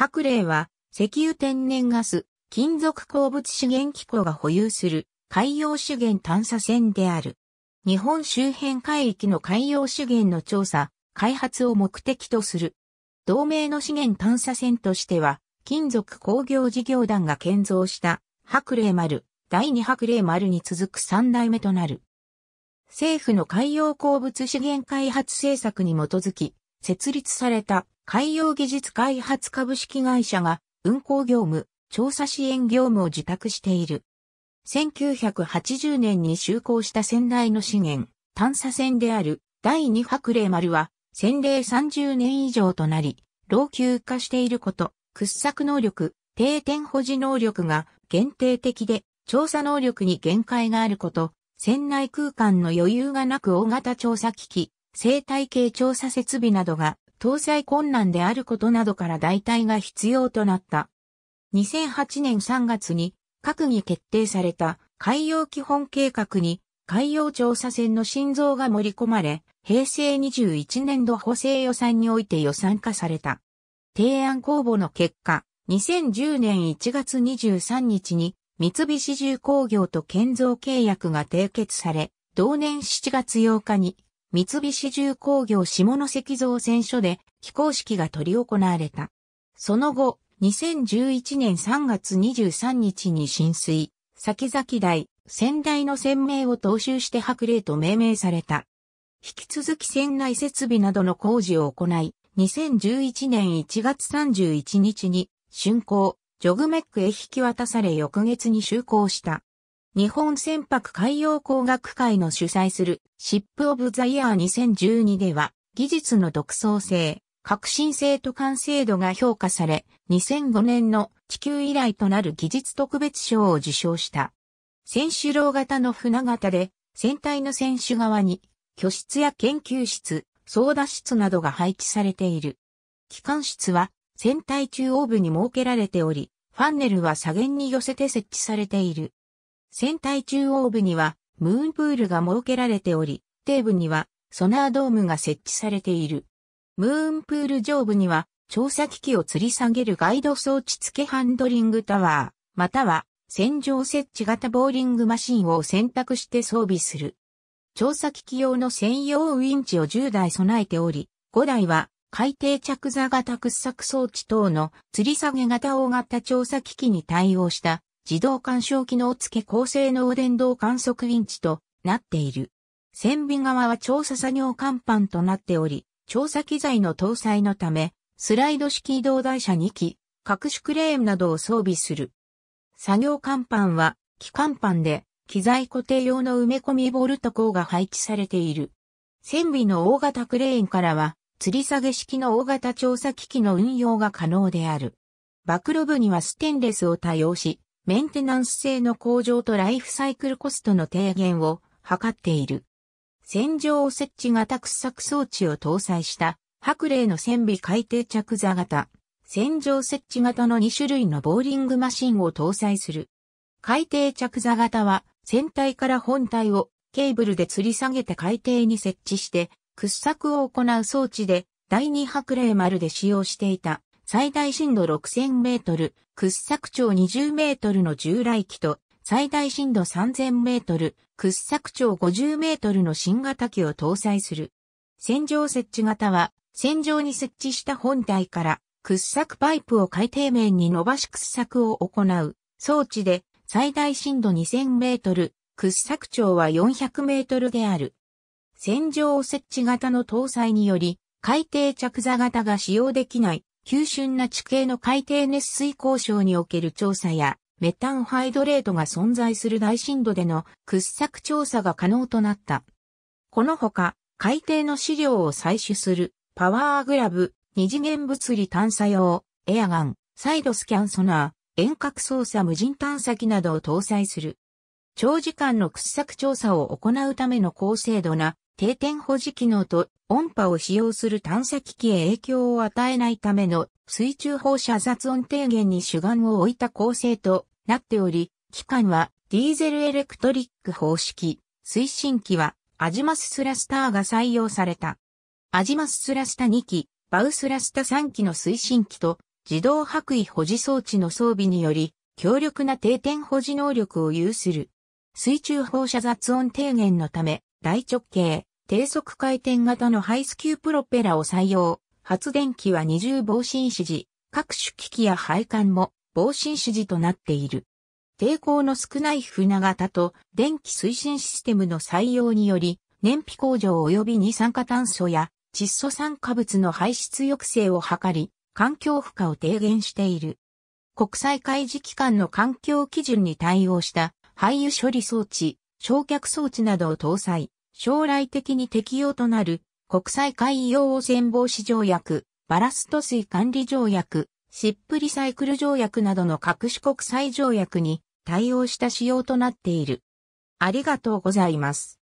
白霊は、石油天然ガス、金属鉱物資源機構が保有する海洋資源探査船である。日本周辺海域の海洋資源の調査、開発を目的とする。同盟の資源探査船としては、金属工業事業団が建造した白霊丸、第二白霊丸に続く三代目となる。政府の海洋鉱物資源開発政策に基づき、設立された海洋技術開発株式会社が運航業務、調査支援業務を受託している。1980年に就航した先代の資源、探査船である第2白霊丸は、洗礼30年以上となり、老朽化していること、掘削能力、定点保持能力が限定的で、調査能力に限界があること、船内空間の余裕がなく大型調査機器、生態系調査設備などが搭載困難であることなどから代替が必要となった。2008年3月に閣議決定された海洋基本計画に海洋調査船の心臓が盛り込まれ、平成21年度補正予算において予算化された。提案公募の結果、2010年1月23日に三菱重工業と建造契約が締結され、同年7月8日に三菱重工業下関造船所で非公式が取り行われた。その後、2011年3月23日に浸水、先々台、先代の船名を踏襲して白礼と命名された。引き続き船内設備などの工事を行い、2011年1月31日に竣工、ジョグメックへ引き渡され翌月に就航した。日本船舶海洋工学会の主催するシップオブザイヤー2012では技術の独創性、革新性と完成度が評価され、2005年の地球以来となる技術特別賞を受賞した。船首楼型の船型で、船体の船首側に、居室や研究室、操舵室などが配置されている。機関室は、船体中央部に設けられており、ファンネルは左舷に寄せて設置されている。船体中央部にはムーンプールが設けられており、底部にはソナードームが設置されている。ムーンプール上部には調査機器を吊り下げるガイド装置付けハンドリングタワー、または船上設置型ボーリングマシンを選択して装備する。調査機器用の専用ウインチを10台備えており、5台は海底着座型掘削装置等の吊り下げ型大型調査機器に対応した自動干渉機能付高性能電動観測ウィンチとなっている。船尾側は調査作業甲板となっており、調査機材の搭載のため、スライド式移動台車2機、各種クレーンなどを装備する。作業甲板は、機甲板で、機材固定用の埋め込みボルト鋼が配置されている。船尾の大型クレーンからは、吊り下げ式の大型調査機器の運用が可能である。曝露部にはステンレスを多用し、メンテナンス性の向上とライフサイクルコストの低減を図っている。洗浄設置型掘削装置を搭載した白麗の船尾海底着座型、洗浄設置型の2種類のボーリングマシンを搭載する。海底着座型は船体から本体をケーブルで吊り下げて海底に設置して掘削を行う装置で第2白麗丸で使用していた。最大震度6000メートル、掘削長20メートルの従来機と、最大震度3000メートル、掘削長50メートルの新型機を搭載する。戦場設置型は、戦場に設置した本体から、掘削パイプを海底面に伸ばし掘削を行う装置で、最大震度2000メートル、掘削長は400メートルである。線上設置型の搭載により、海底着座型が使用できない急峻な地形の海底熱水交渉における調査や、メタンハイドレートが存在する大深度での掘削調査が可能となった。このほか、海底の資料を採取する、パワーグラブ、二次元物理探査用、エアガン、サイドスキャンソナー、遠隔操作無人探査機などを搭載する。長時間の掘削調査を行うための高精度な定点保持機能と音波を使用する探査機器へ影響を与えないための水中放射雑音低減に主眼を置いた構成となっており、機関はディーゼルエレクトリック方式、推進機はアジマススラスターが採用された。アジマススラスタ2機、バウスラスタ3機の推進機と自動白衣保持装置の装備により強力な定点保持能力を有する。水中放射雑音低減のため大直径低速回転型のハイスキュープロペラを採用。発電機は二重防振指示。各種機器や配管も防振指示となっている。抵抗の少ない船型と電気推進システムの採用により、燃費向上及び二酸化炭素や窒素酸化物の排出抑制を図り、環境負荷を低減している。国際開示機関の環境基準に対応した廃油処理装置、焼却装置などを搭載。将来的に適用となる国際海洋汚染防止条約、バラスト水管理条約、シップリサイクル条約などの各種国際条約に対応した仕様となっている。ありがとうございます。